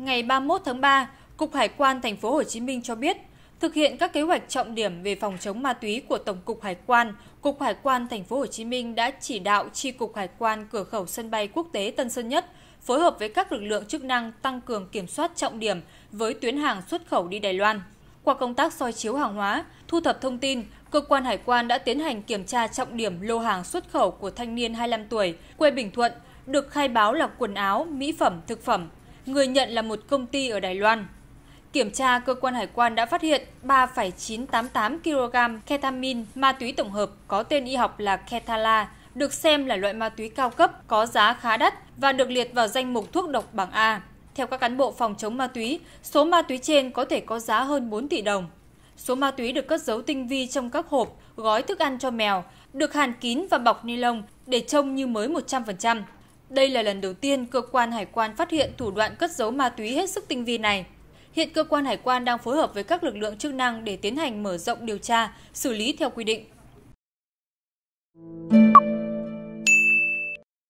ngày 31 tháng 3, Cục Hải quan thành phố Hồ Chí Minh cho biết, thực hiện các kế hoạch trọng điểm về phòng chống ma túy của Tổng cục Hải quan, Cục Hải quan thành phố Hồ Chí Minh đã chỉ đạo chi cục Hải quan cửa khẩu sân bay quốc tế Tân Sơn Nhất phối hợp với các lực lượng chức năng tăng cường kiểm soát trọng điểm với tuyến hàng xuất khẩu đi Đài Loan. Qua công tác soi chiếu hàng hóa, thu thập thông tin, cơ quan hải quan đã tiến hành kiểm tra trọng điểm lô hàng xuất khẩu của thanh niên 25 tuổi, quê Bình Thuận, được khai báo là quần áo, mỹ phẩm, thực phẩm, người nhận là một công ty ở Đài Loan. Kiểm tra, cơ quan hải quan đã phát hiện 3,988 kg ketamin ma túy tổng hợp có tên y học là Ketala, được xem là loại ma túy cao cấp, có giá khá đắt và được liệt vào danh mục thuốc độc bảng A. Theo các cán bộ phòng chống ma túy, số ma túy trên có thể có giá hơn 4 tỷ đồng. Số ma túy được cất giấu tinh vi trong các hộp, gói thức ăn cho mèo, được hàn kín và bọc ni lông để trông như mới 100%. Đây là lần đầu tiên cơ quan hải quan phát hiện thủ đoạn cất giấu ma túy hết sức tinh vi này. Hiện cơ quan hải quan đang phối hợp với các lực lượng chức năng để tiến hành mở rộng điều tra, xử lý theo quy định.